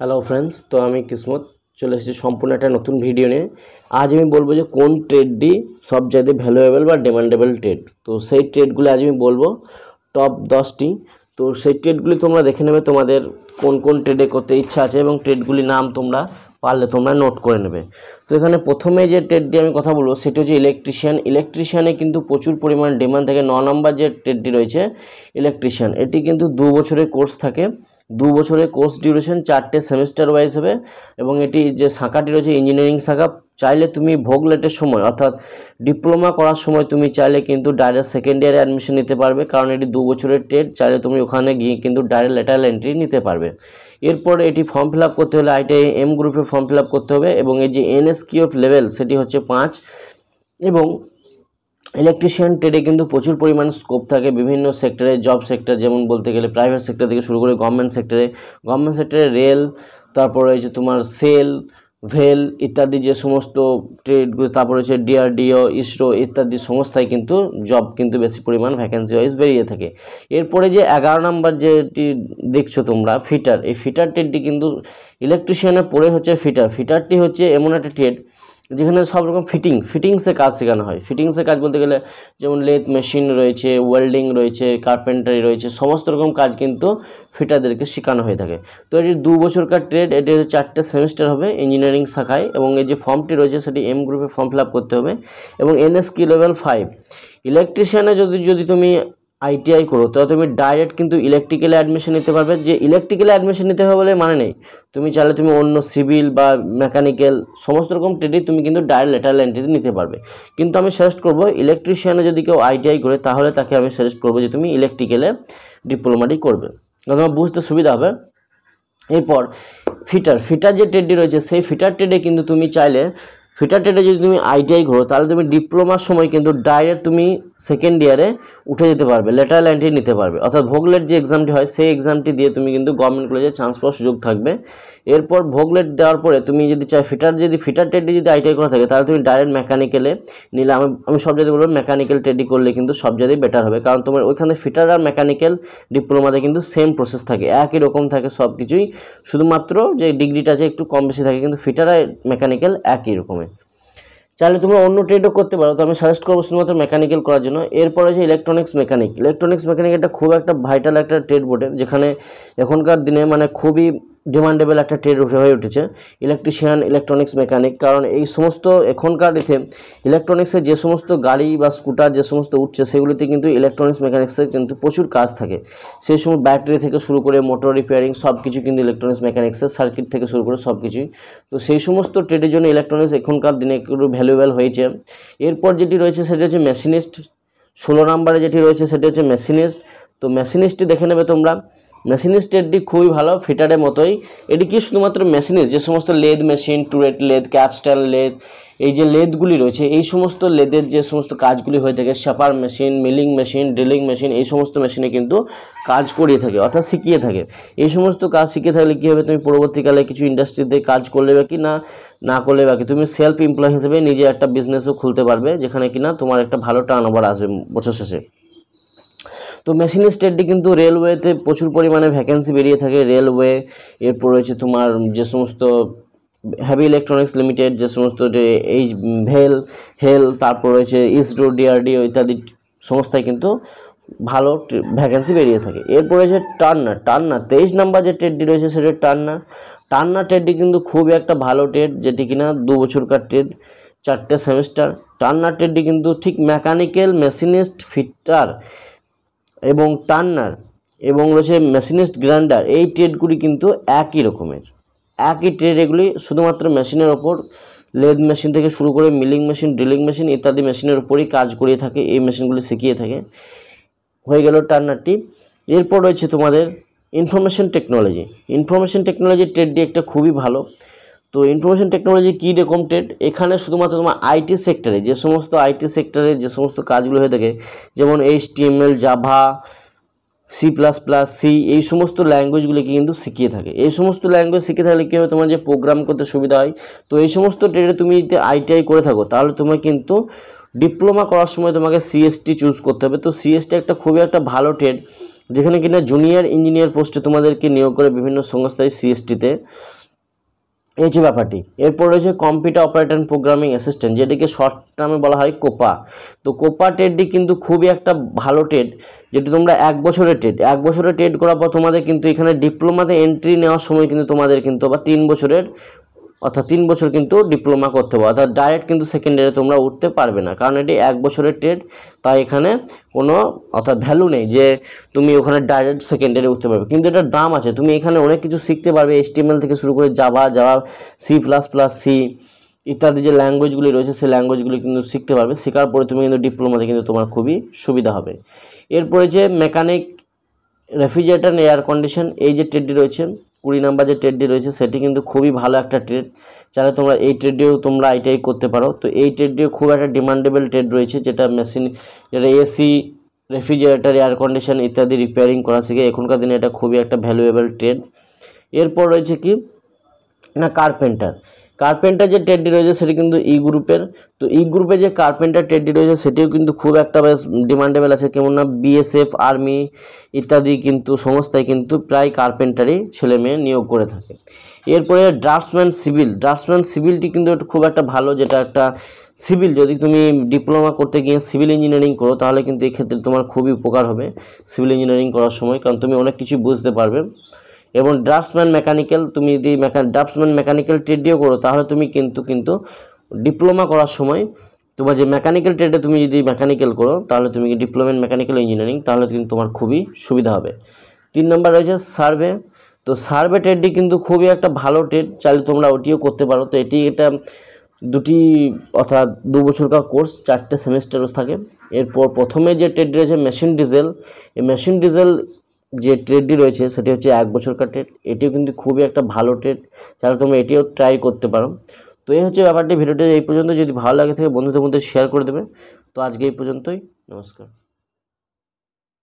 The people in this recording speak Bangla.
হ্যালো ফ্রেন্ডস তো আমি কিসমত চলে এসেছি সম্পূর্ণ একটা নতুন ভিডিও নিয়ে আজ আমি বলবো যে কোন ট্রেডটি সবচাইতে ভ্যালুয়েবল বা ডিমান্ডেবল ট্রেড তো সেই ট্রেডগুলো আজ আমি বলবো টপ দশটি তো সেই ট্রেডগুলি তোমরা দেখে নেবে তোমাদের কোন কোন ট্রেডে করতে ইচ্ছা আছে এবং ট্রেডগুলির নাম তোমরা পারলে তোমরা নোট করে নেবে তো এখানে প্রথমে যে দিয়ে আমি কথা বলবো সেটি হচ্ছে ইলেকট্রিশিয়ান ইলেকট্রিশিয়ানে কিন্তু প্রচুর পরিমাণ ডিমান্ড থাকে ন নম্বর যে টেটটি রয়েছে ইলেকট্রিশিয়ান এটি কিন্তু দু বছরের কোর্স থাকে দু বছরের কোর্স ডিউরেশন চারটে সেমিস্টার ওয়াইজ হবে এবং এটি যে শাখাটি রয়েছে ইঞ্জিনিয়ারিং শাখা চাইলে তুমি ভোগলেটের সময় অর্থাৎ ডিপ্লোমা করার সময় তুমি চাইলে কিন্তু ডাইরেক্ট সেকেন্ড ইয়ারে অ্যাডমিশন নিতে পারবে কারণ এটি দু বছরের টেট চাইলে তুমি ওখানে গিয়ে কিন্তু ডাইরেক্ট লেটার এন্ট্রি নিতে পারবে এরপর এটি ফর্ম ফিল করতে হলে আইটিআই এম গ্রুপে ফর্ম ফিল করতে হবে এবং এই যে এনএসকিউএফ লেভেল সেটি হচ্ছে পাঁচ এবং ইলেকট্রিশিয়ান ট্রেডে কিন্তু প্রচুর পরিমাণ স্কোপ থাকে বিভিন্ন সেক্টরে জব সেক্টর যেমন বলতে গেলে প্রাইভেট সেক্টর থেকে শুরু করে গভর্নমেন্ট সেক্টরে গভর্নমেন্ট সেক্টরে রেল তারপর যে তোমার সেল ভেল ইত্যাদি যে সমস্ত ট্রেডগুলো তারপর হচ্ছে ডিআরডিও ইসরো ইত্যাদি সংস্থায় কিন্তু জব কিন্তু বেশি পরিমাণ ভ্যাকেন্সি ওয়াইজ বেরিয়ে থাকে এরপরে যে এগারো নম্বর যেটি দেখছো তোমরা ফিটার এই ফিটার ট্রেডটি কিন্তু ইলেকট্রিশিয়ানে পড়ে হচ্ছে ফিটার ফিটারটি হচ্ছে এমন একটা ট্রেড যেখানে সব রকম ফিটিং ফিটিংসে কাজ শেখানো হয় ফিটিংসে কাজ বলতে গেলে যেমন লেথ মেশিন রয়েছে ওয়েল্ডিং রয়েছে কার্পেন্টারি রয়েছে সমস্ত রকম কাজ কিন্তু ফিটারদেরকে শেখানো হয়ে থাকে তো এটি দু বছরকার ট্রেড এটি চারটে সেমিস্টার হবে ইঞ্জিনিয়ারিং শাখায় এবং এই যে ফর্মটি রয়েছে সেটি এম গ্রুপে ফর্ম ফিল করতে হবে এবং এনএসকি লেভেল ফাইভ ইলেকট্রিশিয়ানে যদি যদি তুমি আইটিআই করো তো তুমি ডাইরেক্ট কিন্তু ইলেকট্রিক্যালে অ্যাডমিশন নিতে পারবে যে ইলেকট্রিক্যালে অ্যাডমিশন নিতে হবে বলে মানে নেই তুমি চাইলে তুমি অন্য সিভিল বা মেকানিক্যাল সমস্ত রকম ট্রেডই তুমি কিন্তু ডাইরেক্ট লেটার লাইনটিতে নিতে পারবে কিন্তু আমি সাজেস্ট করবো ইলেকট্রিশিয়ানে যদি কেউ আইটিআই করে তাহলে তাকে আমি সাজেস্ট করবো যে তুমি ইলেকট্রিক্যালে ডিপ্লোমাটি করবে তোমার বুঝতে সুবিধা হবে এরপর ফিটার ফিটার যে ট্রেডটি রয়েছে সেই ফিটার ট্রেডে কিন্তু তুমি চাইলে ফিটার ট্রেডে যদি তুমি আইটিআই ঘোরো তাহলে তুমি ডিপ্লোমার সময় কিন্তু ডাইরেক্ট তুমি সেকেন্ড ইয়ারে উঠে যেতে পারবে লেটারাল এন্ট্রি নিতে পারবে অর্থাৎ ভোগলেট যে এক্সামটি হয় সেই এক্সামটি দিয়ে তুমি কিন্তু গভর্নমেন্ট কলেজে চান্স পাওয়ার সুযোগ থাকবে এরপর ভোগলেট দেওয়ার পরে তুমি যদি চাই ফিটার যদি ফিটার ট্রেডে যদি আইটিআই করা থাকে তাহলে তুমি ডাইরেক্ট মেকানিক্যালে নিলে আমি আমি সব জায়গায় বলবো মেকানিক্যাল ট্রেডি করলে কিন্তু সব জায়গায় বেটার হবে কারণ তোমার ওইখানে ফিটার আর মেকানিক্যাল ডিপ্লোমাতে কিন্তু সেম প্রসেস থাকে একই রকম থাকে সব কিছুই শুধুমাত্র যে ডিগ্রিটা যে একটু কম বেশি থাকে কিন্তু ফিটার আর মেকানিক্যাল একই রকমের চাইলে তোমরা অন্য ট্রেডও করতে পারো তো আমি সাজেস্ট করবো শুধুমাত্র মেকানিক্যাল করার জন্য এরপরে যে ইলেকট্রনিক্স মেকানিক ইলেকট্রনিক্স মেকানিক এটা খুব একটা ভাইটাল একটা ট্রেড বোর্ডের যেখানে এখনকার দিনে মানে খুবই ডিমান্ডেবল একটা ট্রেড হয়ে উঠেছে ইলেকট্রিশিয়ান ইলেকট্রনিক্স মেকানিক কারণ এই সমস্ত এখনকার ইথে ইলেকট্রনিক্সের যে সমস্ত গাড়ি বা স্কুটার যে সমস্ত উঠছে সেগুলিতে কিন্তু ইলেকট্রনিক্স মেকানিক্সের কিন্তু প্রচুর কাজ থাকে সেই সময় ব্যাটারি থেকে শুরু করে মোটর রিপেয়ারিং সব কিছু কিন্তু ইলেকট্রনিক্স মেকানিক্সের সার্কিট থেকে শুরু করে সব কিছুই তো সেই সমস্ত ট্রেডের জন্য ইলেকট্রনিক্স এখনকার দিনে একটু ভ্যালুয়েবল হয়েছে এরপর যেটি রয়েছে সেটি হচ্ছে মেশিনিস্ট ষোলো নম্বরে যেটি রয়েছে সেটি হচ্ছে মেশিনিস্ট তো মেশিনিস্টটি দেখে নেবে তোমরা মেশিনের স্টেটটি খুবই ভালো ফিটারের মতোই এটি কি শুধুমাত্র মেশিনের যে সমস্ত lathe machine turret lathe capstan lathe এই যে লেদগুলি রয়েছে এই সমস্ত লেদের যে সমস্ত কাজগুলি হয়ে থাকে shaper machine milling machine drilling machine এই সমস্ত মেশিনে কিন্তু কাজ করিয়ে থাকে অর্থাৎ শিখিয়ে থাকে এই সমস্ত কাজ শিখিয়ে থাকলে কী হবে তুমি পরবর্তীকালে কিছু ইন্ডাস্ট্রিতে কাজ করলে বা কি না না করলে বা কি তুমি সেলফ এমপ্লয় হিসেবে নিজে একটা বিজনেসও খুলতে পারবে যেখানে কিনা তোমার একটা ভালো টার্ন আসবে বছর শেষে তো স্টেটটি কিন্তু রেলওয়েতে প্রচুর পরিমাণে ভ্যাকেন্সি বেরিয়ে থাকে রেলওয়ে এরপর রয়েছে তোমার যে সমস্ত হ্যাভি ইলেকট্রনিক্স লিমিটেড যে সমস্ত এইচ ভেল হেল তারপর রয়েছে ইসরো ডিআরডিও ইত্যাদি সংস্থায় কিন্তু ভালো ভ্যাকেন্সি বেরিয়ে থাকে এরপর রয়েছে টার্নার টার্নার তেইশ নাম্বার যে ট্রেডটি রয়েছে সেটা টার্নার টার্নার ট্রেডটি কিন্তু খুবই একটা ভালো ট্রেড যেটি কিনা দু বছরকার ট্রেড চারটে সেমিস্টার টার্নার ট্রেডটি কিন্তু ঠিক মেকানিক্যাল মেশিনিস্ট ফিটার এবং টার্নার এবং রয়েছে মেশিনিস্ট গ্রাইন্ডার এই ট্রেডগুলি কিন্তু একই রকমের একই ট্রেড এগুলি শুধুমাত্র মেশিনের ওপর লেদ মেশিন থেকে শুরু করে মিলিং মেশিন ড্রিলিং মেশিন ইত্যাদি মেশিনের উপরই কাজ করিয়ে থাকে এই মেশিনগুলি শিখিয়ে থাকে হয়ে গেল টার্নারটি এরপর রয়েছে তোমাদের ইনফরমেশন টেকনোলজি ইনফরমেশন টেকনোলজি ট্রেডটি একটা খুবই ভালো তো ইনফরমেশন টেকনোলজি কী রেকমেন্টেড এখানে শুধুমাত্র তোমার আইটি সেক্টরে যে সমস্ত আইটি সেক্টরে যে সমস্ত কাজগুলো হয়ে থাকে যেমন H L java C plus plus C এই সমস্ত ল্যাঙ্গুয়েজগুলিকে কিন্তু শিখিয়ে থাকে এই সমস্ত ল্যাঙ্গুয়েজ শিখে থাকলে কী হবে তোমার যে প্রোগ্রাম করতে সুবিধা হয় তো এই সমস্ত ট্রেডে তুমি যদি আইটিআই করে থাকো তাহলে তোমার কিন্তু ডিপ্লোমা করার সময় তোমাকে সিএসটি চুজ করতে হবে তো সিএসটি একটা খুবই একটা ভালো ট্রেড যেখানে কিনা জুনিয়র ইঞ্জিনিয়ার পোস্টে তোমাদেরকে নিয়োগ করে বিভিন্ন সংস্থায় সিএসটিতে এই যে ব্যাপারটি এরপর রয়েছে কম্পিউটার অপারেটর প্রোগ্রামিং অ্যাসিস্ট্যান্ট যেটিকে শর্ট টার্মে বলা হয় কোপা তো কোপা টেডটি কিন্তু খুবই একটা ভালো টেড যেটি তোমরা এক বছরের টেড এক বছরের টেড করার পর তোমাদের কিন্তু এখানে ডিপ্লোমাতে এন্ট্রি নেওয়ার সময় কিন্তু তোমাদের কিন্তু আবার তিন বছরের অর্থাৎ তিন বছর কিন্তু ডিপ্লোমা করতে হবে অর্থাৎ ডাইরেক্ট কিন্তু সেকেন্ড ইয়ারে তোমরা উঠতে পারবে না কারণ এটি এক বছরের ট্রেড তাই এখানে কোনো অর্থাৎ ভ্যালু নেই যে তুমি ওখানে ডাইরেক্ট সেকেন্ড ইয়ারে উঠতে পারবে কিন্তু এটার দাম আছে তুমি এখানে অনেক কিছু শিখতে পারবে এসটিএমএল থেকে শুরু করে যাওয়া যাওয়া সি প্লাস প্লাস সি ইত্যাদি যে ল্যাঙ্গুয়েজগুলি রয়েছে সেই ল্যাঙ্গুয়েজগুলি কিন্তু শিখতে পারবে শেখার পরে তুমি কিন্তু ডিপ্লোমাতে কিন্তু তোমার খুবই সুবিধা হবে এরপরে যে মেকানিক রেফ্রিজারেটর এয়ার কন্ডিশন এই যে ট্রেডটি রয়েছে কুড়ি নাম্বার যে ট্রেডটি রয়েছে সেটি কিন্তু খুবই ভালো একটা ট্রেড চাইলে তোমরা এই ট্রেডটিও তোমরা আইটাই করতে পারো তো এই ট্রেডটিও খুব একটা ডিমান্ডেবল ট্রেড রয়েছে যেটা মেশিন যেটা এসি রেফ্রিজারেটার এয়ার কন্ডিশন ইত্যাদি রিপেয়ারিং করা শিখে এখনকার দিনে এটা খুবই একটা ভ্যালুয়েবল ট্রেড এরপর রয়েছে কি না কার্পেন্টার কার্পেন্টার যে ট্রেডটি রয়েছে সেটি কিন্তু ই e গ্রুপের তো ই e গ্রুপে যে কার্পেন্টার ট্রেডটি রয়েছে সেটিও কিন্তু খুব একটা বেশ ডিমান্ডেবল আছে কেমন না বিএসএফ আর্মি ইত্যাদি কিন্তু সংস্থায় কিন্তু প্রায় কার্পেন্টারই ছেলে মেয়ে নিয়োগ করে থাকে এরপরে ড্রাফটসম্যান সিভিল ড্রাফটসম্যান সিভিলটি কিন্তু খুব একটা ভালো যেটা একটা সিভিল যদি তুমি ডিপ্লোমা করতে গিয়ে সিভিল ইঞ্জিনিয়ারিং করো তাহলে কিন্তু এক্ষেত্রে তোমার খুবই উপকার হবে সিভিল ইঞ্জিনিয়ারিং করার সময় কারণ তুমি অনেক কিছু বুঝতে পারবে এবং ড্রাফটসম্যান মেকানিক্যাল তুমি যদি ড্রাফটসম্যান মেকানিক্যাল ট্রেডিও করো তাহলে তুমি কিন্তু কিন্তু ডিপ্লোমা করার সময় তোমার যে মেকানিক্যাল ট্রেডে তুমি যদি মেকানিক্যাল করো তাহলে তুমি ডিপ্লোমা ইন মেকানিক্যাল ইঞ্জিনিয়ারিং তাহলে কিন্তু তোমার খুবই সুবিধা হবে তিন নম্বর রয়েছে সার্ভে তো সার্ভে ট্রেডটি কিন্তু খুবই একটা ভালো ট্রেড চাইলে তোমরা ওটিও করতে পারো তো এটি এটা দুটি অর্থাৎ দু বছরকার কোর্স চারটে সেমিস্টারও থাকে এরপর প্রথমে যে ট্রেড রয়েছে মেশিন ডিজেল এই মেশিন ডিজেল যে ট্রেডটি রয়েছে সেটি হচ্ছে এক বছরকার ট্রেড এটিও কিন্তু খুবই একটা ভালো ট্রেড যারা তোমরা এটিও ট্রাই করতে পারো তো এই হচ্ছে ব্যাপারটি ভিডিওটি এই পর্যন্ত যদি ভালো লাগে থাকে বন্ধুদের মধ্যে শেয়ার করে দেবে তো আজকে এই পর্যন্তই নমস্কার